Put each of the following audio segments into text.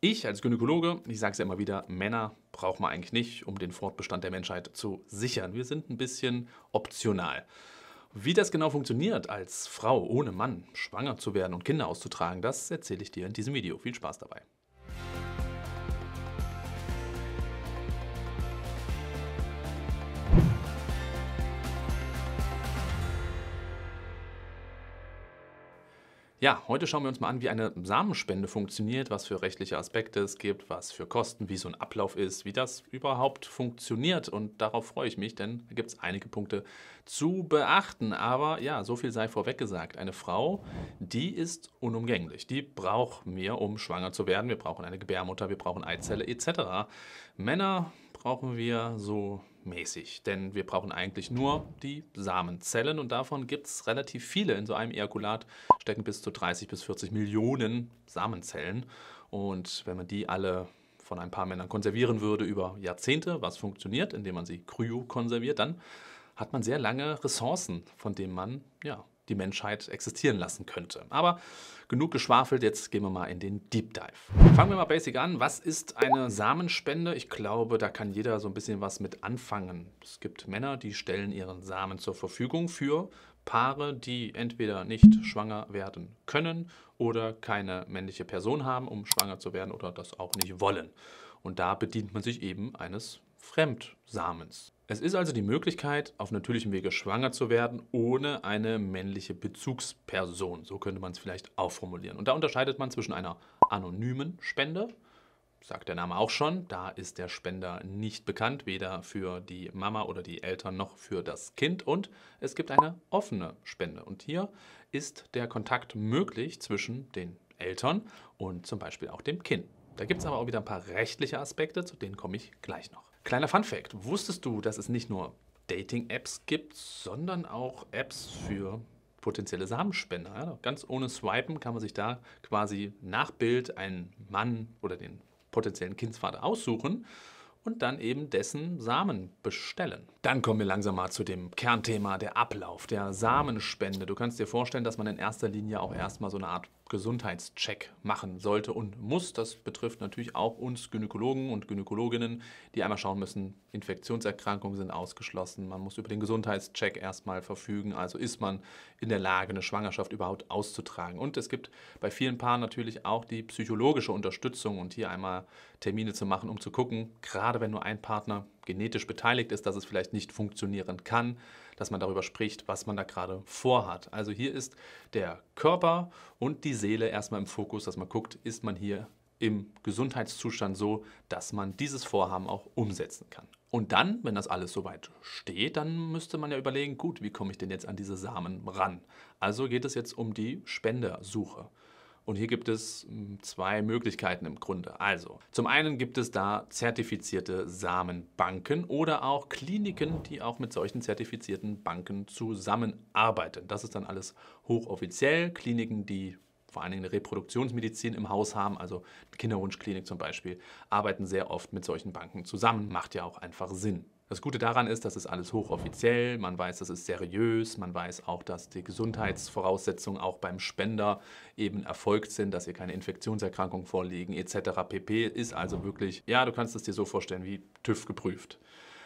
Ich als Gynäkologe, ich sage es ja immer wieder, Männer braucht man eigentlich nicht, um den Fortbestand der Menschheit zu sichern. Wir sind ein bisschen optional. Wie das genau funktioniert, als Frau ohne Mann schwanger zu werden und Kinder auszutragen, das erzähle ich dir in diesem Video. Viel Spaß dabei. Ja, heute schauen wir uns mal an, wie eine Samenspende funktioniert, was für rechtliche Aspekte es gibt, was für Kosten, wie so ein Ablauf ist, wie das überhaupt funktioniert. Und darauf freue ich mich, denn da gibt es einige Punkte zu beachten. Aber ja, so viel sei vorweg gesagt. Eine Frau, die ist unumgänglich. Die braucht mehr, um schwanger zu werden. Wir brauchen eine Gebärmutter, wir brauchen Eizelle etc. Männer brauchen wir so mäßig, denn wir brauchen eigentlich nur die Samenzellen und davon gibt es relativ viele. In so einem Ejakulat stecken bis zu 30 bis 40 Millionen Samenzellen und wenn man die alle von ein paar Männern konservieren würde über Jahrzehnte, was funktioniert, indem man sie kryo konserviert, dann hat man sehr lange Ressourcen, von denen man ja, die Menschheit existieren lassen könnte. Aber genug geschwafelt, jetzt gehen wir mal in den Deep Dive. Fangen wir mal basic an. Was ist eine Samenspende? Ich glaube, da kann jeder so ein bisschen was mit anfangen. Es gibt Männer, die stellen ihren Samen zur Verfügung für Paare, die entweder nicht schwanger werden können oder keine männliche Person haben, um schwanger zu werden oder das auch nicht wollen. Und da bedient man sich eben eines Fremdsamens. Es ist also die Möglichkeit, auf natürlichem Wege schwanger zu werden, ohne eine männliche Bezugsperson. So könnte man es vielleicht auch formulieren. Und da unterscheidet man zwischen einer anonymen Spende, sagt der Name auch schon, da ist der Spender nicht bekannt, weder für die Mama oder die Eltern noch für das Kind. Und es gibt eine offene Spende. Und hier ist der Kontakt möglich zwischen den Eltern und zum Beispiel auch dem Kind. Da gibt es aber auch wieder ein paar rechtliche Aspekte, zu denen komme ich gleich noch. Kleiner Fun fact, wusstest du, dass es nicht nur Dating-Apps gibt, sondern auch Apps für potenzielle Samenspender. Ja? Ganz ohne Swipen kann man sich da quasi nach Bild einen Mann oder den potenziellen Kindsvater aussuchen und dann eben dessen Samen bestellen. Dann kommen wir langsam mal zu dem Kernthema, der Ablauf der Samenspende. Du kannst dir vorstellen, dass man in erster Linie auch erstmal so eine Art Gesundheitscheck machen sollte und muss. Das betrifft natürlich auch uns Gynäkologen und Gynäkologinnen, die einmal schauen müssen, Infektionserkrankungen sind ausgeschlossen. Man muss über den Gesundheitscheck erstmal verfügen. Also ist man in der Lage, eine Schwangerschaft überhaupt auszutragen. Und es gibt bei vielen Paaren natürlich auch die psychologische Unterstützung und hier einmal Termine zu machen, um zu gucken, gerade wenn nur ein Partner genetisch beteiligt ist, dass es vielleicht nicht funktionieren kann, dass man darüber spricht, was man da gerade vorhat. Also hier ist der Körper und die Seele erstmal im Fokus, dass man guckt, ist man hier im Gesundheitszustand so, dass man dieses Vorhaben auch umsetzen kann. Und dann, wenn das alles soweit steht, dann müsste man ja überlegen, gut, wie komme ich denn jetzt an diese Samen ran? Also geht es jetzt um die Spendersuche. Und hier gibt es hm, zwei Möglichkeiten im Grunde. Also, zum einen gibt es da zertifizierte Samenbanken oder auch Kliniken, die auch mit solchen zertifizierten Banken zusammenarbeiten. Das ist dann alles hochoffiziell. Kliniken, die vor allen Dingen eine Reproduktionsmedizin im Haus haben, also Kinderwunschklinik zum Beispiel, arbeiten sehr oft mit solchen Banken zusammen. Macht ja auch einfach Sinn. Das Gute daran ist, das ist alles hochoffiziell, man weiß, das ist seriös, man weiß auch, dass die Gesundheitsvoraussetzungen auch beim Spender eben erfolgt sind, dass hier keine Infektionserkrankungen vorliegen etc. pp. Ist also wirklich, ja, du kannst es dir so vorstellen, wie TÜV geprüft.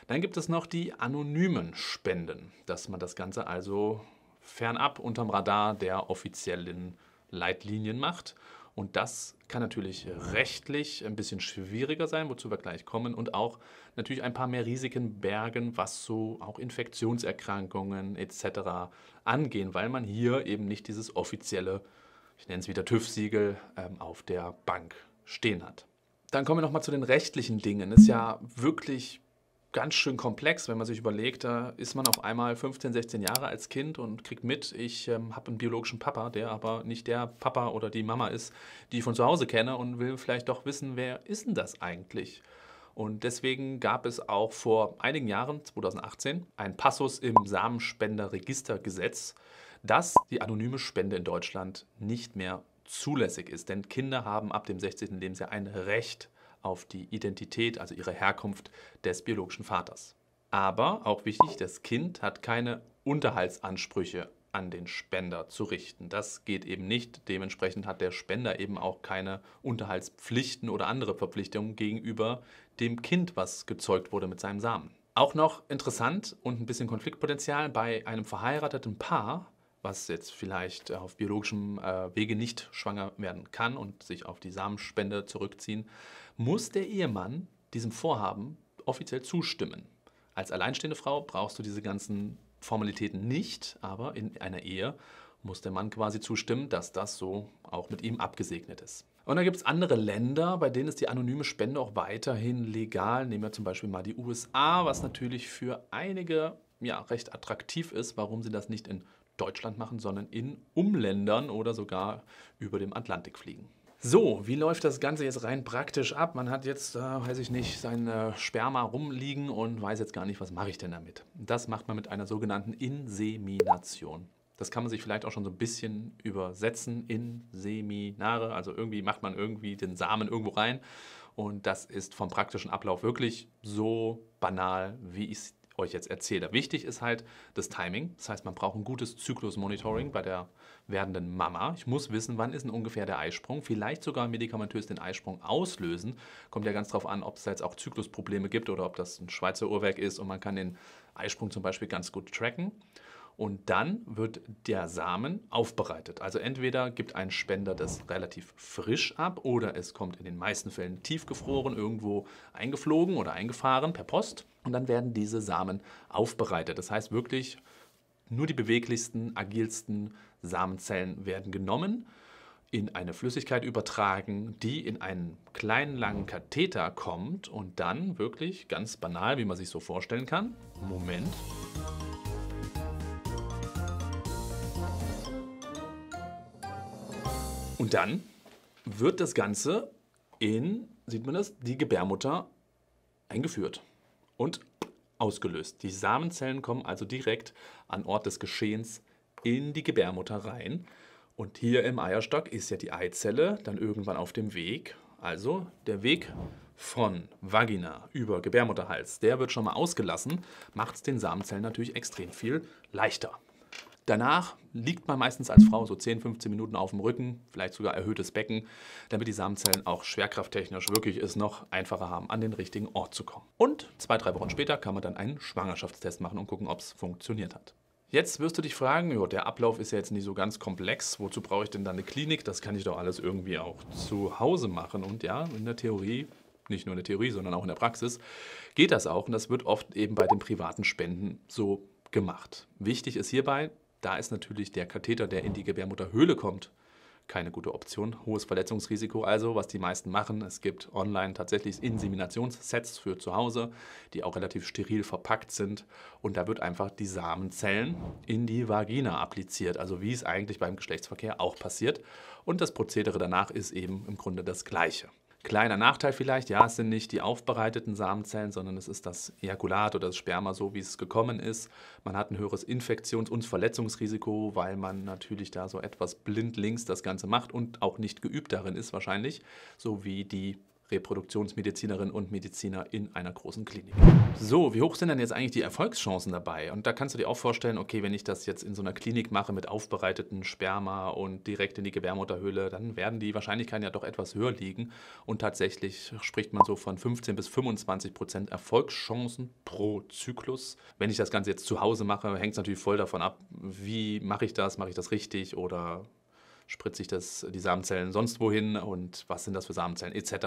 Dann gibt es noch die anonymen Spenden, dass man das Ganze also fernab unterm Radar der offiziellen Leitlinien macht und das kann natürlich äh, rechtlich ein bisschen schwieriger sein, wozu wir gleich kommen, und auch natürlich ein paar mehr Risiken bergen, was so auch Infektionserkrankungen etc. angehen, weil man hier eben nicht dieses offizielle, ich nenne es wieder TÜV-Siegel, ähm, auf der Bank stehen hat. Dann kommen wir nochmal zu den rechtlichen Dingen. Das ist ja wirklich ganz schön komplex, wenn man sich überlegt, da ist man auf einmal 15, 16 Jahre als Kind und kriegt mit, ich ähm, habe einen biologischen Papa, der aber nicht der Papa oder die Mama ist, die ich von zu Hause kenne und will vielleicht doch wissen, wer ist denn das eigentlich? Und deswegen gab es auch vor einigen Jahren, 2018, ein Passus im Samenspenderregistergesetz, dass die anonyme Spende in Deutschland nicht mehr zulässig ist. Denn Kinder haben ab dem 16. Lebensjahr ein Recht auf die Identität, also ihre Herkunft des biologischen Vaters. Aber auch wichtig, das Kind hat keine Unterhaltsansprüche an den Spender zu richten. Das geht eben nicht. Dementsprechend hat der Spender eben auch keine Unterhaltspflichten oder andere Verpflichtungen gegenüber dem Kind, was gezeugt wurde mit seinem Samen. Auch noch interessant und ein bisschen Konfliktpotenzial bei einem verheirateten Paar was jetzt vielleicht äh, auf biologischem äh, Wege nicht schwanger werden kann und sich auf die Samenspende zurückziehen, muss der Ehemann diesem Vorhaben offiziell zustimmen. Als alleinstehende Frau brauchst du diese ganzen Formalitäten nicht, aber in einer Ehe muss der Mann quasi zustimmen, dass das so auch mit ihm abgesegnet ist. Und dann gibt es andere Länder, bei denen ist die anonyme Spende auch weiterhin legal. Nehmen wir zum Beispiel mal die USA, was natürlich für einige ja, recht attraktiv ist, warum sie das nicht in Deutschland machen, sondern in Umländern oder sogar über dem Atlantik fliegen. So, wie läuft das Ganze jetzt rein praktisch ab? Man hat jetzt, äh, weiß ich nicht, sein äh, Sperma rumliegen und weiß jetzt gar nicht, was mache ich denn damit. Das macht man mit einer sogenannten Insemination. Das kann man sich vielleicht auch schon so ein bisschen übersetzen in Seminare. Also irgendwie macht man irgendwie den Samen irgendwo rein. Und das ist vom praktischen Ablauf wirklich so banal, wie ich es euch jetzt erzähle. Wichtig ist halt das Timing. Das heißt, man braucht ein gutes Zyklusmonitoring bei der werdenden Mama. Ich muss wissen, wann ist denn ungefähr der Eisprung. Vielleicht sogar medikamentös den Eisprung auslösen. Kommt ja ganz drauf an, ob es jetzt auch Zyklusprobleme gibt oder ob das ein Schweizer Uhrwerk ist und man kann den Eisprung zum Beispiel ganz gut tracken und dann wird der Samen aufbereitet. Also entweder gibt ein Spender das relativ frisch ab oder es kommt in den meisten Fällen tiefgefroren irgendwo eingeflogen oder eingefahren per Post und dann werden diese Samen aufbereitet. Das heißt wirklich nur die beweglichsten, agilsten Samenzellen werden genommen in eine Flüssigkeit übertragen, die in einen kleinen langen Katheter kommt und dann wirklich ganz banal, wie man sich so vorstellen kann. Moment. dann wird das Ganze in, sieht man das, die Gebärmutter eingeführt und ausgelöst. Die Samenzellen kommen also direkt an Ort des Geschehens in die Gebärmutter rein. Und hier im Eierstock ist ja die Eizelle dann irgendwann auf dem Weg. Also der Weg von Vagina über Gebärmutterhals, der wird schon mal ausgelassen, macht es den Samenzellen natürlich extrem viel leichter. Danach liegt man meistens als Frau so 10, 15 Minuten auf dem Rücken, vielleicht sogar erhöhtes Becken, damit die Samenzellen auch schwerkrafttechnisch wirklich es noch einfacher haben, an den richtigen Ort zu kommen. Und zwei, drei Wochen später kann man dann einen Schwangerschaftstest machen und gucken, ob es funktioniert hat. Jetzt wirst du dich fragen, jo, der Ablauf ist ja jetzt nicht so ganz komplex, wozu brauche ich denn dann eine Klinik? Das kann ich doch alles irgendwie auch zu Hause machen. Und ja, in der Theorie nicht nur in der Theorie, sondern auch in der Praxis, geht das auch und das wird oft eben bei den privaten Spenden so gemacht. Wichtig ist hierbei, da ist natürlich der Katheter, der in die Gebärmutterhöhle kommt, keine gute Option. Hohes Verletzungsrisiko also, was die meisten machen. Es gibt online tatsächlich Inseminationssets für zu Hause, die auch relativ steril verpackt sind. Und da wird einfach die Samenzellen in die Vagina appliziert, also wie es eigentlich beim Geschlechtsverkehr auch passiert. Und das Prozedere danach ist eben im Grunde das gleiche. Kleiner Nachteil vielleicht, ja, es sind nicht die aufbereiteten Samenzellen, sondern es ist das Ejakulat oder das Sperma so, wie es gekommen ist. Man hat ein höheres Infektions- und Verletzungsrisiko, weil man natürlich da so etwas blindlings das Ganze macht und auch nicht geübt darin ist wahrscheinlich, so wie die Reproduktionsmedizinerinnen und Mediziner in einer großen Klinik. So, wie hoch sind denn jetzt eigentlich die Erfolgschancen dabei? Und da kannst du dir auch vorstellen, okay, wenn ich das jetzt in so einer Klinik mache mit aufbereiteten Sperma und direkt in die Gebärmutterhöhle, dann werden die Wahrscheinlichkeiten ja doch etwas höher liegen. Und tatsächlich spricht man so von 15 bis 25 Prozent Erfolgschancen pro Zyklus. Wenn ich das Ganze jetzt zu Hause mache, hängt es natürlich voll davon ab, wie mache ich das, mache ich das richtig oder spritze ich das, die Samenzellen sonst wohin und was sind das für Samenzellen etc.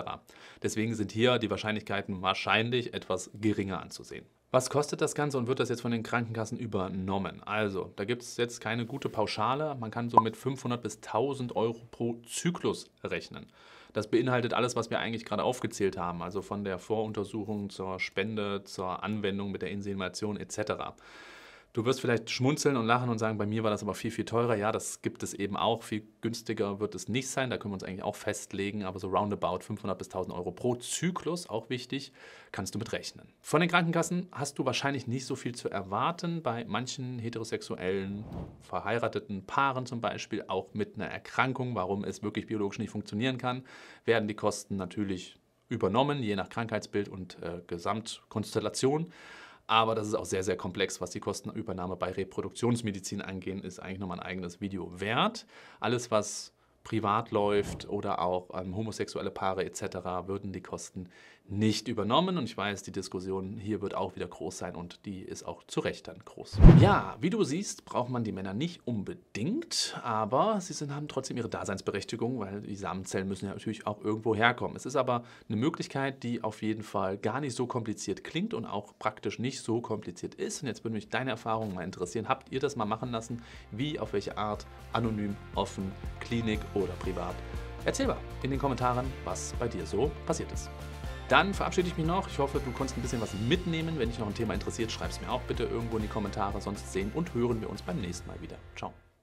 Deswegen sind hier die Wahrscheinlichkeiten wahrscheinlich etwas geringer anzusehen. Was kostet das Ganze und wird das jetzt von den Krankenkassen übernommen? Also, da gibt es jetzt keine gute Pauschale. Man kann so mit 500 bis 1000 Euro pro Zyklus rechnen. Das beinhaltet alles, was wir eigentlich gerade aufgezählt haben, also von der Voruntersuchung zur Spende, zur Anwendung mit der Insemination etc. Du wirst vielleicht schmunzeln und lachen und sagen, bei mir war das aber viel, viel teurer. Ja, das gibt es eben auch. Viel günstiger wird es nicht sein. Da können wir uns eigentlich auch festlegen. Aber so roundabout 500 bis 1000 Euro pro Zyklus, auch wichtig, kannst du mitrechnen. Von den Krankenkassen hast du wahrscheinlich nicht so viel zu erwarten. Bei manchen heterosexuellen, verheirateten Paaren zum Beispiel, auch mit einer Erkrankung, warum es wirklich biologisch nicht funktionieren kann, werden die Kosten natürlich übernommen, je nach Krankheitsbild und äh, Gesamtkonstellation. Aber das ist auch sehr, sehr komplex, was die Kostenübernahme bei Reproduktionsmedizin angeht, ist eigentlich nochmal ein eigenes Video wert. Alles, was privat läuft oder auch ähm, homosexuelle Paare etc., würden die Kosten nicht übernommen. Und ich weiß, die Diskussion hier wird auch wieder groß sein und die ist auch zu Recht dann groß. Ja, wie du siehst, braucht man die Männer nicht unbedingt, aber sie sind, haben trotzdem ihre Daseinsberechtigung, weil die Samenzellen müssen ja natürlich auch irgendwo herkommen. Es ist aber eine Möglichkeit, die auf jeden Fall gar nicht so kompliziert klingt und auch praktisch nicht so kompliziert ist. Und jetzt würde mich deine Erfahrungen mal interessieren. Habt ihr das mal machen lassen? Wie, auf welche Art? Anonym, offen, Klinik oder privat. Erzähl mal in den Kommentaren, was bei dir so passiert ist. Dann verabschiede ich mich noch. Ich hoffe, du konntest ein bisschen was mitnehmen. Wenn dich noch ein Thema interessiert, schreib es mir auch bitte irgendwo in die Kommentare. Sonst sehen und hören wir uns beim nächsten Mal wieder. Ciao.